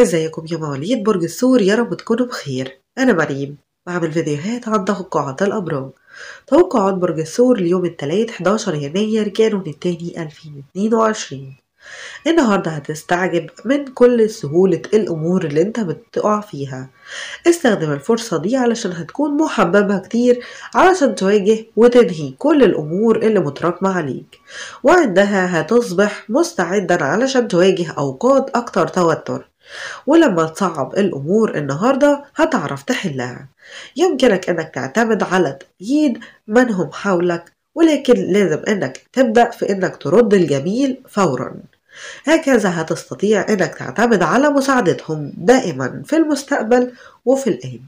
ازيكم يا مواليد برج الثور يا رب تكونوا بخير انا مريم بعمل فيديوهات عن توقعات الابراج توقعات برج الثور ليوم الثلاث 11 يناير كانون الثاني 2022 النهاردة هتستعجب من كل سهولة الأمور اللي انت بتقع فيها استخدم الفرصة دي علشان هتكون محببة كتير علشان تواجه وتنهي كل الأمور اللي متراكمة عليك وعندها هتصبح مستعدا علشان تواجه أوقات أكتر توتر ولما تصعب الأمور النهاردة هتعرف تحلها يمكنك أنك تعتمد على تأييد من هم حولك ولكن لازم أنك تبدأ في أنك ترد الجميل فورا هكذا هتستطيع أنك تعتمد على مساعدتهم دائما في المستقبل وفي الآن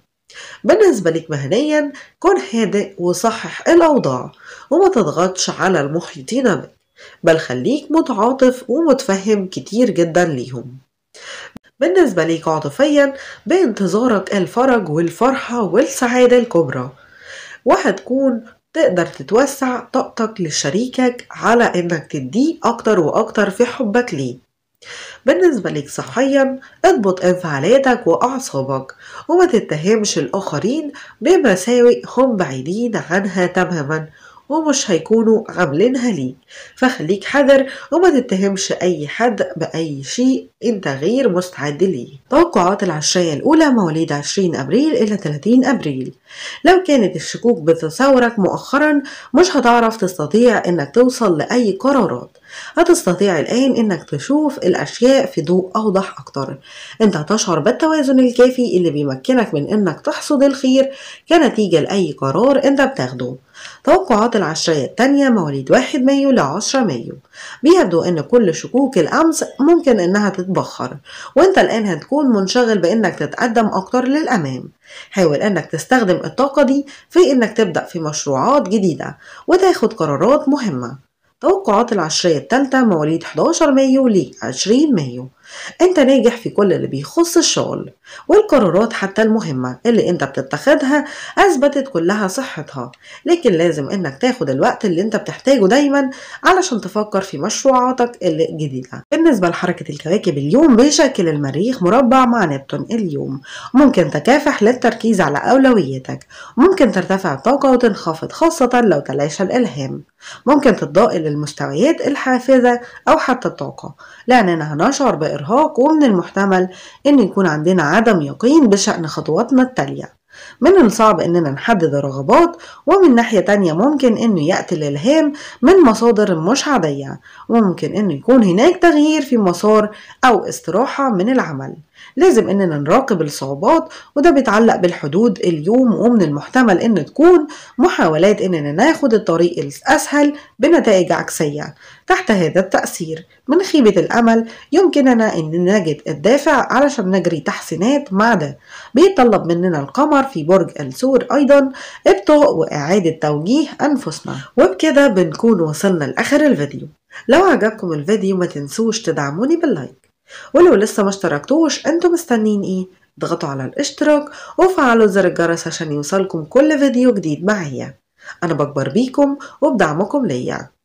بالنسبة لك مهنيا كن هادئ وصحح الأوضاع وما تضغطش على المحيطين بك بل خليك متعاطف ومتفهم كتير جدا ليهم بالنسبة ليك عاطفيا بانتظارك الفرج والفرحة والسعادة الكبرى وهتكون تقدر تتوسع طاقتك لشريكك على انك تديه اكتر واكتر في حبك ليه بالنسبة ليك صحيا اضبط انفعالاتك واعصابك وما تتهمش الاخرين بمساوئ هم بعيدين عنها تماما ومش هيكونوا عاملينها ليك فخليك حذر وما تتهمش أي حد بأي شيء أنت غير مستعد ليه توقعات العشرية الأولى مواليد 20 أبريل إلى 30 أبريل لو كانت الشكوك بتثاورك مؤخرا مش هتعرف تستطيع أنك توصل لأي قرارات هتستطيع الآن إنك تشوف الأشياء في ضوء أوضح أكتر أنت هتشعر بالتوازن الكافي اللي بيمكنك من إنك تحصد الخير كنتيجة لأي قرار أنت بتاخده توقعات العشرية التانية مواليد 1 مايو ل 10 مايو بيبدو أن كل شكوك الأمس ممكن أنها تتبخر وأنت الآن هتكون منشغل بأنك تتقدم أكتر للأمام حاول أنك تستخدم الطاقة دي في أنك تبدأ في مشروعات جديدة وتاخد قرارات مهمة توقعات العشرية الثالثة مواليد 11 مايو ل 20 مايو انت ناجح في كل اللي بيخص الشغل والقرارات حتى المهمة اللي انت بتتخذها اثبتت كلها صحتها لكن لازم انك تاخد الوقت اللي انت بتحتاجه دايما علشان تفكر في مشروعاتك الجديدة بالنسبة لحركة الكواكب اليوم بيشكل المريخ مربع مع نبتون اليوم ممكن تكافح للتركيز على اولوياتك ممكن ترتفع الطاقة وتنخفض خاصة لو تلاشى الالهام ممكن تتضاءل المستويات الحافزة او حتى الطاقة لاننا هنشعر بإرهاق الإرهاق ومن المحتمل أن يكون عندنا عدم يقين بشأن خطواتنا التالية من الصعب إننا نحدد الرغبات ومن ناحية تانية ممكن إنه يأتي الإلهام من مصادر مش عادية وممكن إنه يكون هناك تغيير في مسار أو استراحة من العمل لازم إننا نراقب الصعوبات وده بيتعلق بالحدود اليوم ومن المحتمل إن تكون محاولات إننا ناخد الطريق الأسهل بنتائج عكسية تحت هذا التأثير من خيبة الأمل يمكننا إن نجد الدافع علشان نجري تحسينات مع ده بيتطلب مننا القمر السمر في برج الثور أيضا ابطاء وإعادة توجيه أنفسنا وبكده بنكون وصلنا لآخر الفيديو لو عجبكم الفيديو ما تنسوش تدعموني باللايك ولو لسه ما اشتركتوش انتم مستنين ايه اضغطوا على الاشتراك وفعلوا زر الجرس عشان يوصلكم كل فيديو جديد معايا انا بكبر بيكم وبدعمكم ليا